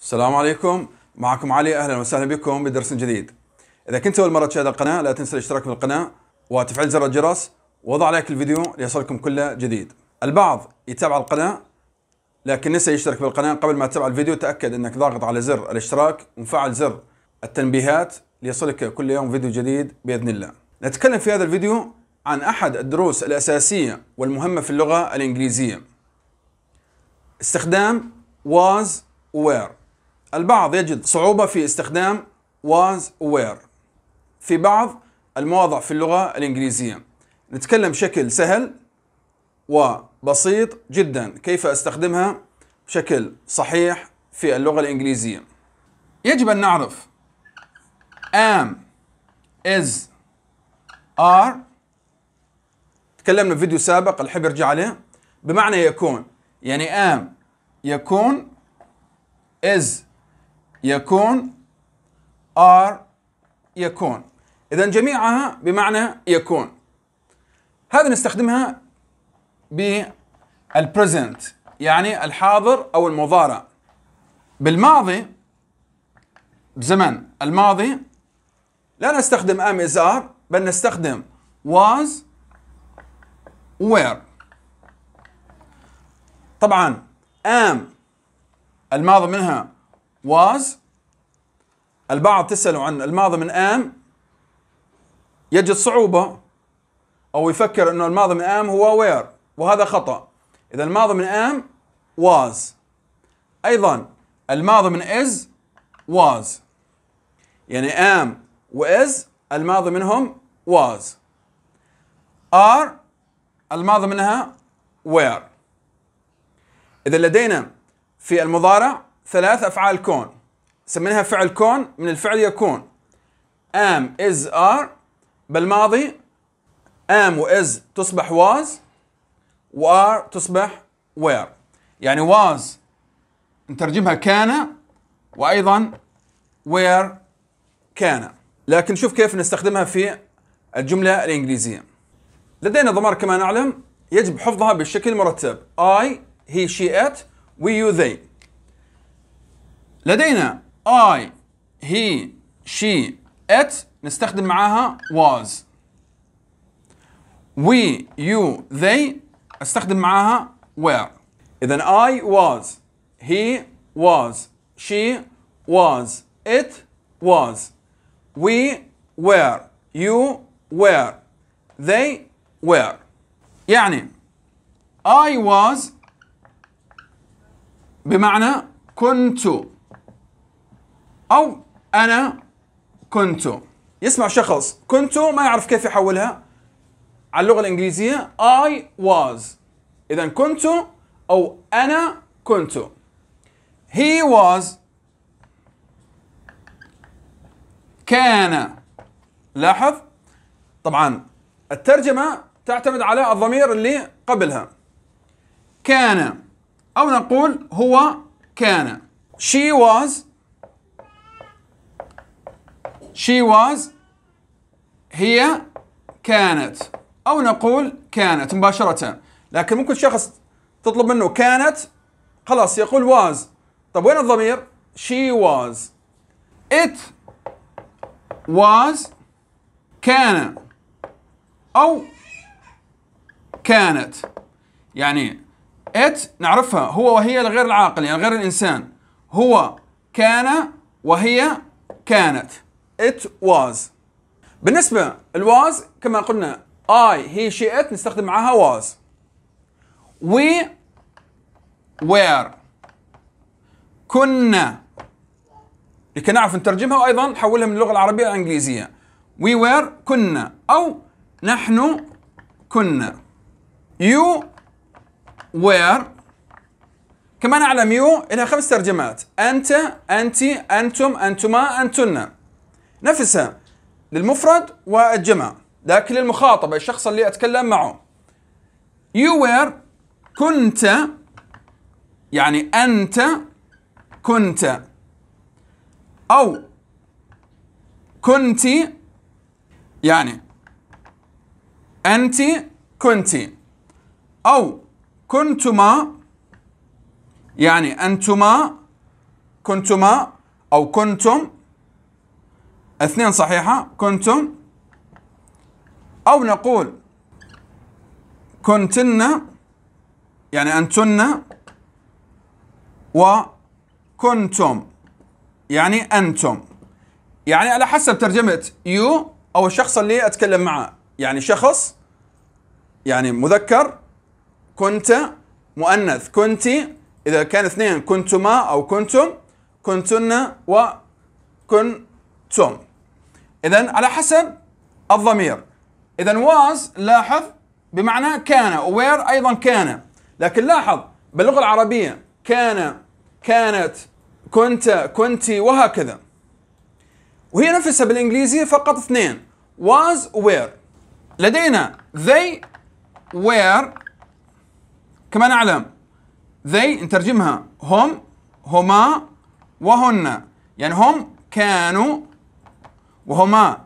السلام عليكم معكم علي اهلا وسهلا بكم بدرس جديد اذا كنت اول مره تشاهد القناه لا تنسى الاشتراك بالقناه وتفعيل زر الجرس وضع لايك الفيديو ليصلكم كل جديد البعض يتابع القناه لكن نسى يشترك بالقناه قبل ما تتابع الفيديو تاكد انك ضاغط على زر الاشتراك ومفعل زر التنبيهات ليصلك كل يوم فيديو جديد باذن الله نتكلم في هذا الفيديو عن احد الدروس الاساسيه والمهمه في اللغه الانجليزيه استخدام was where البعض يجد صعوبة في استخدام was were في بعض المواضع في اللغة الإنجليزية نتكلم بشكل سهل وبسيط جدا كيف استخدمها بشكل صحيح في اللغة الإنجليزية يجب أن نعرف am is are تكلمنا في فيديو سابق الحب يرجع عليه بمعنى يكون يعني am يكون is يكون ار يكون اذا جميعها بمعنى يكون هذا نستخدمها بالبريزنت يعني الحاضر او المضارع بالماضي بزمن الماضي لا نستخدم ام از ار بل نستخدم was were طبعا ام الماضي منها was البعض تسألوا عن الماضي من am يجد صعوبة أو يفكر أنه الماضي من am هو where وهذا خطأ إذا الماضي من am was أيضا الماضي من is was يعني am و is الماضي منهم was are الماضي منها where إذا لدينا في المضارع ثلاث أفعال كون سميناها فعل كون من الفعل يكون am is are بالماضي am و is تصبح was و are تصبح were يعني was نترجمها كان وأيضا were كان لكن شوف كيف نستخدمها في الجملة الإنجليزية لدينا ضمائر كما نعلم يجب حفظها بشكل مرتب I, he, she, it, we, you, they لدينا I, he, she, it نستخدم معاها was we, you, they استخدم معاها were إذا I was he was she was it was we were you were they were يعني I was بمعنى كنت أو أنا كنت يسمع شخص كنت ما يعرف كيف يحولها على اللغة الإنجليزية I was إذا كنت أو أنا كنت He was كان لاحظ طبعا الترجمة تعتمد على الضمير اللي قبلها كان أو نقول هو كان She was she was هي كانت أو نقول كانت مباشرة لكن ممكن شخص تطلب منه كانت خلاص يقول was طب وين الضمير she was it was كان أو كانت يعني it نعرفها هو وهي لغير العاقل يعني غير الإنسان هو كان وهي كانت it was بالنسبة الواز كما قلنا I هي she it نستخدم معها was we were كنا لكي نعرف نترجمها وايضا نحولها من اللغة العربية إلى الانجليزية we were كنا او نحن كنا you were كما نعلم يو لها خمس ترجمات أنت أنت أنتم أنتما أنتن نفسها للمفرد والجمع لكن للمخاطبة الشخص اللي أتكلم معه You were كنت يعني أنت كنت أو كنت يعني أنت كنت أو كنتما يعني أنتما كنتما أو كنتم اثنين صحيحة كنتم أو نقول كنتن يعني أنتن وكنتم يعني أنتم يعني على حسب ترجمة يو أو الشخص اللي أتكلم معه يعني شخص يعني مذكر كنت مؤنث كنت إذا كان اثنين كنتما أو كنتم كنتن وكنتم إذا على حسب الضمير إذا واز لاحظ بمعنى كان وير أيضا كان لكن لاحظ باللغة العربية كان كانت كنت كنت وهكذا وهي نفسها بالإنجليزية فقط اثنين was were لدينا they were كما نعلم they نترجمها هم هما وهن يعني هم كانوا وهما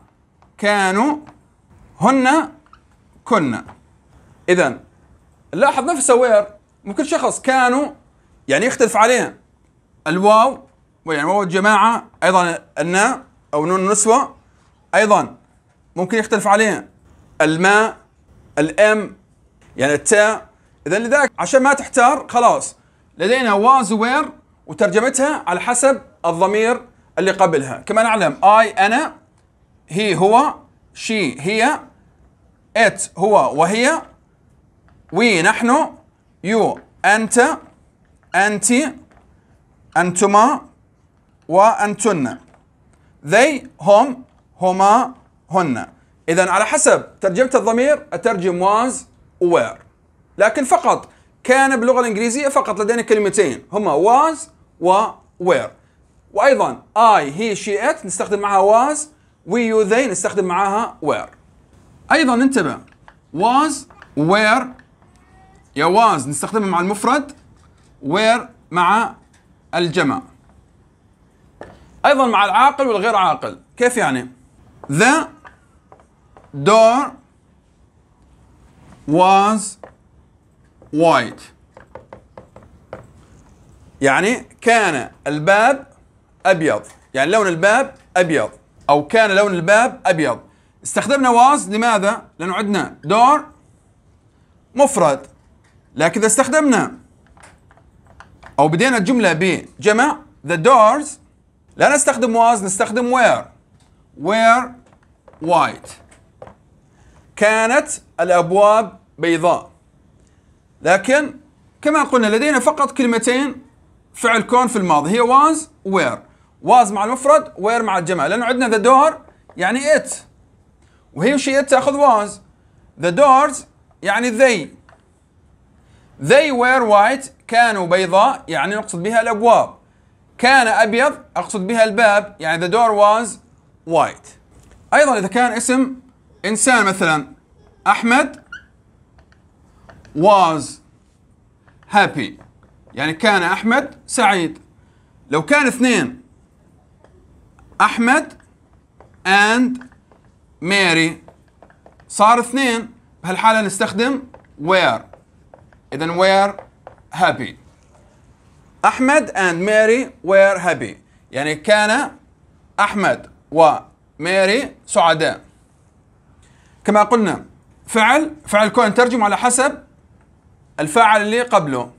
كانوا هن كنا إذا لاحظ نفس وير ممكن شخص كانوا يعني يختلف عليه الواو يعني واو الجماعة أيضا النا أو نون النسوة أيضا ممكن يختلف عليه الماء الام يعني التاء إذا لذلك عشان ما تحتار خلاص لدينا واز وير وترجمتها على حسب الضمير اللي قبلها كما نعلم اي انا هي هو شي هي ات هو وهي وي نحن يو أنت أنت أنتما وأنتن they هم هما هن إذا على حسب ترجمة الضمير أترجم was were لكن فقط كان باللغة الإنجليزية فقط لدينا كلمتين هما was و were وأيضا I he she it نستخدم معها was ويو ذي نستخدم معاها وير ايضا انتبه واز وير يا واز نستخدمها مع المفرد وير مع الجمع ايضا مع العاقل والغير عاقل كيف يعني the door was white يعني كان الباب ابيض يعني لون الباب ابيض او كان لون الباب ابيض استخدمنا واز لماذا؟ لانه عندنا دور مفرد لكن اذا استخدمنا او بدينا الجمله بجمع the doors لا نستخدم was نستخدم were were white كانت الابواب بيضاء لكن كما قلنا لدينا فقط كلمتين فعل كون في الماضي هي was where واز مع المفرد وير مع الجمع لانه عندنا ذا دور يعني ات وهي وش تاخذ واز ذا دورز يعني they they were white كانوا بيضاء يعني نقصد بها الابواب كان ابيض اقصد بها الباب يعني the door was white ايضا اذا كان اسم انسان مثلا احمد was happy يعني كان احمد سعيد لو كان اثنين أحمد and ماري صار اثنين بهالحالة نستخدم were إذا were happy أحمد and ماري were happy يعني كان أحمد وماري سعداء كما قلنا فعل فعل كون ترجم على حسب الفاعل اللي قبله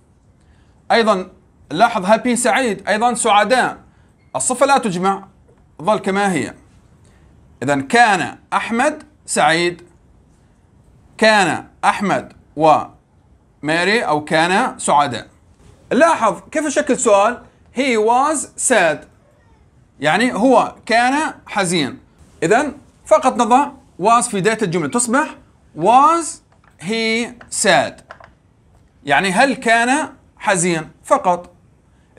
أيضا لاحظ هابي سعيد أيضا سعداء الصفة لا تجمع ظل كما هي إذا كان أحمد سعيد كان أحمد وماري أو كان سعداء لاحظ كيف شكل سؤال he was sad يعني هو كان حزين إذا فقط نضع was في بداية الجملة تصبح was he sad يعني هل كان حزين فقط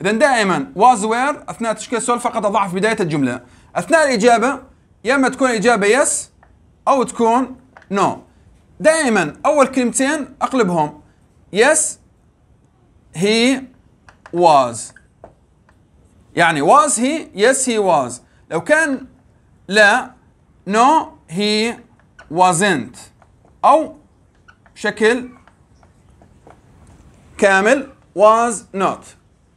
اذا دائما was where اثناء تشكيل السؤال فقط اضعها في بدايه الجمله اثناء الاجابه يا اما تكون الاجابه يس او تكون نو no. دائما اول كلمتين اقلبهم يس هي واز يعني واز هي يس هي واز لو كان لا نو هي wasn't او شكل كامل was not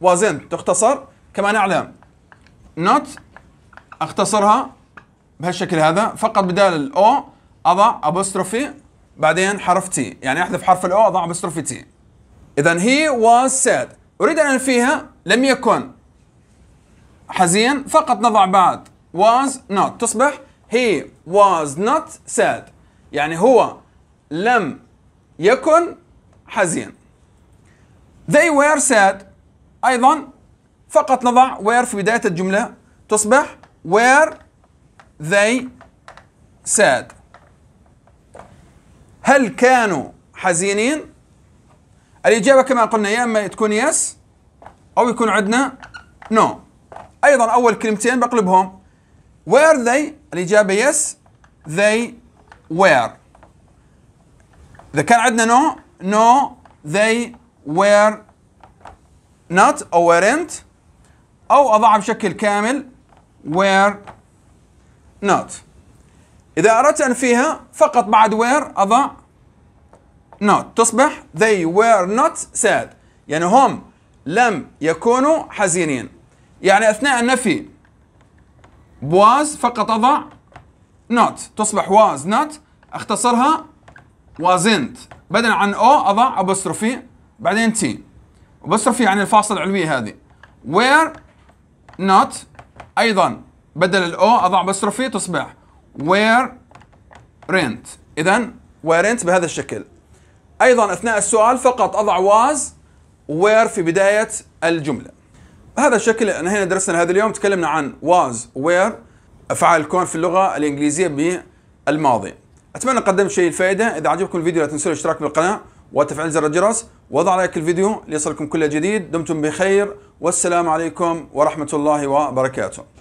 وازن تختصر كما نعلم not اختصرها بهالشكل هذا فقط بدال الاو اضع ابوستروفي بعدين حرف تي يعني احذف حرف الاو اضع ابوستروفي تي اذا هي was sad اريد ان انفيها لم يكن حزين فقط نضع بعد was not تصبح he was not sad يعني هو لم يكن حزين they were sad أيضا فقط نضع where في بداية الجملة تصبح where they sad هل كانوا حزينين؟ الإجابة كما قلنا يا إما تكون yes أو يكون عندنا no. أيضا أول كلمتين بقلبهم were they الإجابة yes they were إذا كان عندنا no, no, they were not أو weren't أو أضعها بشكل كامل were not إذا أردت أن فيها فقط بعد were أضع not تصبح they were not sad يعني هم لم يكونوا حزينين يعني أثناء النفي was فقط أضع not تصبح was not اختصرها wasn't بدلا عن o أضع ابوستروفي بعدين تي وبصرف فيه عن الفاصلة العلمية هذه where not أيضا بدل الأو أضع بصرف فيه تصبح where rent إذا rent بهذا الشكل أيضا أثناء السؤال فقط أضع was وير في بداية الجملة هذا الشكل انهينا درسنا هذا اليوم تكلمنا عن was وير أفعال الكون في اللغة الإنجليزية بالماضي أتمنى قدمت شيء الفائدة إذا عجبكم الفيديو لا تنسوا الاشتراك بالقناة وتفعيل زر الجرس وضع لايك الفيديو ليصلكم كل جديد دمتم بخير والسلام عليكم ورحمة الله وبركاته